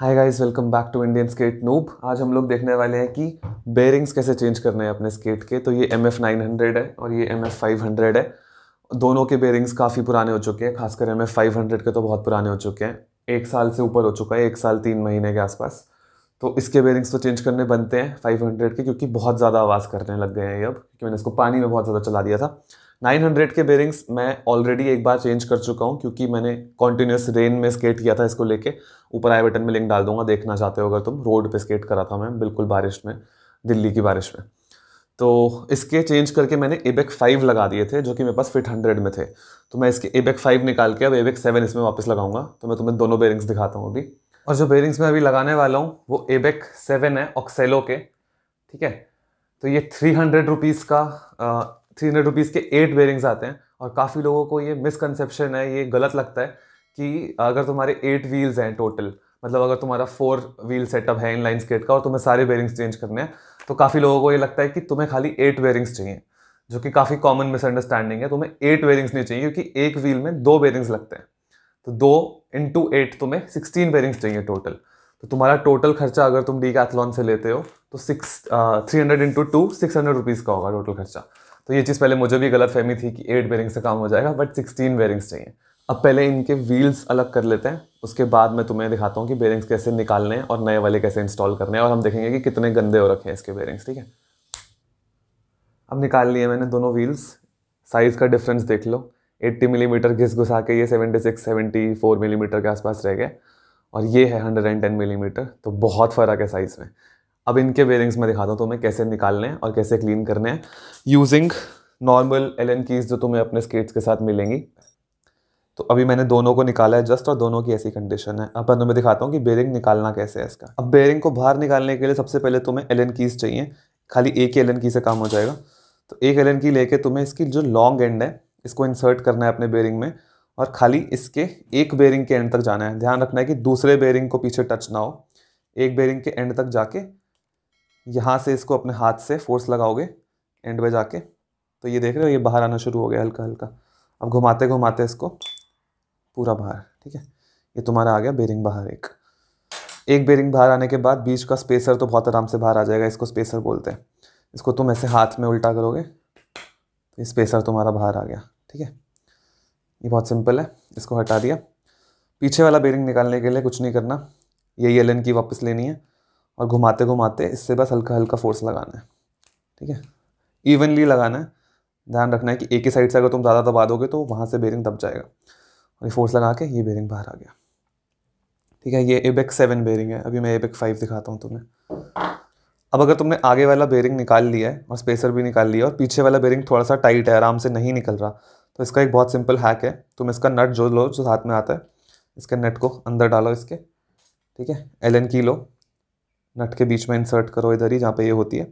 hi guys welcome back to Indian skate noob आज हम लोग देखने वाले हैं कि बेयरिंग्स कैसे चेंज करने हैं अपने स्केट के तो ये एम एफ नाइन हंड्रेड है और ये एम एफ फाइव हंड्रेड है दोनों के बेयरिंग्स काफ़ी पुराने हो चुके हैं खासकर एम एफ फाइव हंड्रेड के तो बहुत पुराने हो चुके हैं एक साल से ऊपर हो चुका है एक साल तीन महीने के आसपास तो इसके बेयरिंग्स तो चेंज करने बनते हैं फाइव हंड्रेड के क्योंकि बहुत ज़्यादा आवाज़ करने लग गए हैं ये अब क्योंकि मैंने इसको पानी में बहुत ज़्यादा चला दिया था 900 के बेरिंग्स मैं ऑलरेडी एक बार चेंज कर चुका हूँ क्योंकि मैंने कॉन्टिन्यूस रेन में स्केट किया था इसको लेके ऊपर आई बटन में लिंक डाल दूंगा देखना चाहते हो अगर तुम रोड पे स्केट करा था मैं बिल्कुल बारिश में दिल्ली की बारिश में तो इसके चेंज करके मैंने एबेक फाइव लगा दिए थे जो कि मेरे पास फिट हंड्रेड में थे तो मैं इसके एबेक फाइव निकाल के अब एबेक सेवन इसमें वापस लगाऊंगा तो मैं तुम्हें दोनों बेरिंग्स दिखाता हूँ अभी और जो बेरिंग्स मैं अभी लगाने वाला हूँ वो एबेक सेवन है ऑक्सेलो के ठीक है तो ये थ्री हंड्रेड रुपीज़ का थ्री हंड्रेड रुपीज़ के एट बेयरिंग्स आते हैं और काफ़ी लोगों को ये मिसकनसेप्शन है ये गलत लगता है कि अगर तुम्हारे एट व्हील्स हैं टोटल मतलब अगर तुम्हारा फोर व्हील सेटअप है इन लाइन स्केट का और तुम्हें सारे बेयरिंग्स चेंज करने हैं तो काफ़ी लोगों को ये लगता है कि तुम्हें खाली एट बेयरिंग्स चाहिए जो कि काफ़ी कॉमन मिसअंडरस्टैंडिंग है तुम्हें एट बेयरिंग्स नहीं चाहिए क्योंकि एक व्हील में दो बेयरिंग्स लगते हैं तो दो इंटू एट तुम्हें सिक्सटीन बेयरिंग्स चाहिए टोटल तो तुम्हारा टोटल खर्चा अगर तुम डी से लेते हो तो six three hundred into two six hundred rupees का होगा टोटल खर्चा तो ये चीज़ पहले मुझे भी गलत फहमी थी कि एट बेरिंग से काम हो जाएगा बट सिक्सटीन बेरिंग्स चाहिए अब पहले इनके व्हील्स अलग कर लेते हैं उसके बाद मैं तुम्हें दिखाता हूँ कि बेरिंग्स कैसे निकालने हैं और नए वाले कैसे इंस्टॉल करने हैं और हम देखेंगे कि कितने गंदे हो रखे हैं इसके बेरिंग्स ठीक है अब निकाल लिए मैंने दोनों व्हील्स साइज़ का डिफरेंस देख लो 80 मिलीमीटर घिस घुसा के ये 76 74 मिलीमीटर के आसपास रह गए और ये है 110 मिलीमीटर तो बहुत फ़र्क है साइज़ में अब इनके बेयरिंग्स में दिखाता हूँ तुम्हें कैसे निकालने हैं और कैसे क्लीन करने हैं यूजिंग नॉर्मल एन कीज जो तुम्हें अपने स्केट्स के साथ मिलेंगी तो अभी मैंने दोनों को निकाला है जस्ट और दोनों की ऐसी कंडीशन है अब मैं तुम्हें दिखाता हूँ कि बेरिंग निकालना कैसे है इसका अब बेरिंग को बाहर निकालने के लिए सबसे पहले तुम्हें एन कीज चाहिए खाली एक ही एन की से काम हो जाएगा तो एक एन की लेके तुम्हें इसकी जो लॉन्ग एंड है इसको इंसर्ट करना है अपने बेरिंग में और खाली इसके एक बेरिंग के एंड तक जाना है ध्यान रखना है कि दूसरे बेरिंग को पीछे टच ना हो एक बेरिंग के एंड तक जाके यहाँ से इसको अपने हाथ से फोर्स लगाओगे एंड में जाके तो ये देख रहे हो ये बाहर आना शुरू हो गया हल्का हल्का अब घुमाते घुमाते इसको पूरा बाहर ठीक है ये तुम्हारा आ गया बेरिंग बाहर एक एक बेरिंग बाहर आने के बाद बीच का स्पेसर तो बहुत आराम से बाहर आ जाएगा इसको स्पेसर बोलते हैं इसको तुम ऐसे हाथ में उल्टा करोगे तो ये स्पेसर तुम्हारा बाहर आ गया ठीक है ये बहुत सिंपल है इसको हटा दिया पीछे वाला बेरिंग निकालने के लिए कुछ नहीं करना ये एल की वापस लेनी है और घुमाते घुमाते इससे बस हल्का हल्का फोर्स लगाना है ठीक है इवनली लगाना है ध्यान रखना है कि एक ही साइड से अगर तुम ज़्यादा दबा दोगे तो वहाँ से बेरिंग दब जाएगा और ये फोर्स लगा के ये बेरिंग बाहर आ गया ठीक है ये एबेक सेवन बेरिंग है अभी मैं एबेक फाइव दिखाता हूँ तुम्हें अब अगर तुमने आगे वाला बेरिंग निकाल लिया है और स्पेसर भी निकाल लिया और पीछे वाला बेरिंग थोड़ा सा टाइट है आराम से नहीं निकल रहा तो इसका एक बहुत सिंपल हैक है तुम इसका नट जो लो जो साथ में आता है इसके नट को अंदर डालो इसके ठीक है एल एन की लो नट के बीच में इंसर्ट करो इधर ही जहाँ पे ये होती है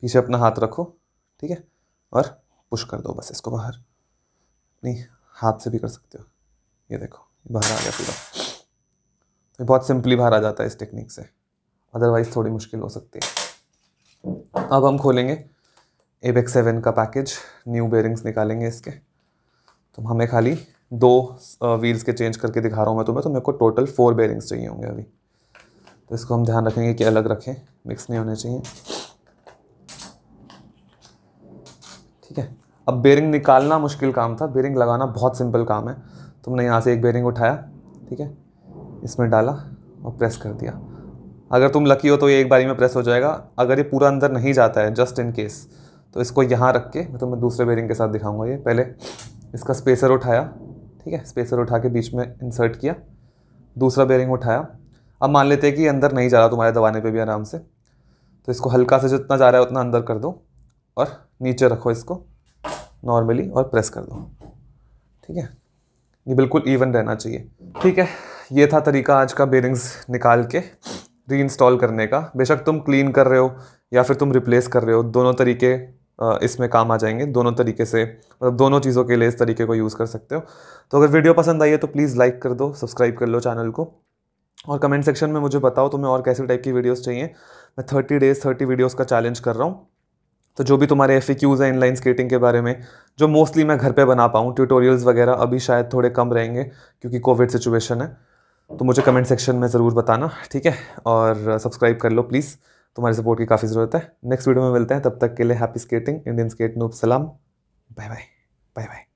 पीछे अपना हाथ रखो ठीक है और पुश कर दो बस इसको बाहर नहीं हाथ से भी कर सकते हो ये देखो बाहर आ गया पूरा तो बहुत सिंपली बाहर आ जाता है इस टेक्निक से अदरवाइज़ थोड़ी मुश्किल हो सकती है अब हम खोलेंगे एबेक सेवन का पैकेज न्यू बेयरिंग्स निकालेंगे इसके तो हमें खाली दो व्हील्स uh, के चेंज करके दिखा रहा हूँ मैं तुम्हें तो मेरे को टोटल फोर बेयरिंग्स चाहिए होंगे अभी तो इसको हम ध्यान रखेंगे कि अलग रखें मिक्स नहीं होने चाहिए ठीक है अब बेरिंग निकालना मुश्किल काम था बेरिंग लगाना बहुत सिंपल काम है तुमने यहाँ से एक बेरिंग उठाया ठीक है इसमें डाला और प्रेस कर दिया अगर तुम लकी हो तो ये एक बारी में प्रेस हो जाएगा अगर ये पूरा अंदर नहीं जाता है जस्ट इन केस तो इसको यहाँ रख के तो मैं तुम्हें दूसरे बेरिंग के साथ दिखाऊंगा ये पहले इसका स्पेसर उठाया ठीक है स्पेसर उठा के बीच में इंसर्ट किया दूसरा बेरिंग उठाया अब मान लेते हैं कि अंदर नहीं जा रहा तुम्हारे दबाने पे भी आराम से तो इसको हल्का से जितना जा रहा है उतना अंदर कर दो और नीचे रखो इसको नॉर्मली और प्रेस कर दो ठीक है ये बिल्कुल इवन रहना चाहिए ठीक है ये था तरीका आज का बेरिंग्स निकाल के री इंस्टॉल करने का बेशक तुम क्लीन कर रहे हो या फिर तुम रिप्लेस कर रहे हो दोनों तरीके इसमें काम आ जाएंगे दोनों तरीके से मतलब दोनों चीज़ों के लिए इस तरीके को यूज़ कर सकते हो तो अगर वीडियो पसंद आई है तो प्लीज़ लाइक कर दो सब्सक्राइब कर लो चैनल को और कमेंट सेक्शन में मुझे बताओ तुम्हें और कैसे टाइप की वीडियोस चाहिए मैं थर्टी डेज थर्टी वीडियोस का चैलेंज कर रहा हूँ तो जो भी तुम्हारे एफ क्यूज़ हैं इनलाइन स्केटिंग के बारे में जो मोस्टली मैं घर पे बना पाऊँ ट्यूटोरियल्स वगैरह अभी शायद थोड़े कम रहेंगे क्योंकि कोविड सिचुएशन है तो मुझे कमेंट सेक्शन में ज़रूर बताना ठीक है और सब्सक्राइब कर लो प्लीज़ तुम्हारी सपोर्ट की काफ़ी ज़रूरत है नेक्स्ट वीडियो में मिलते हैं तब तक के लिए हैप्पी स्केटिंग इंडियन स्केट नूप सलाम बाय बाय बाय बाय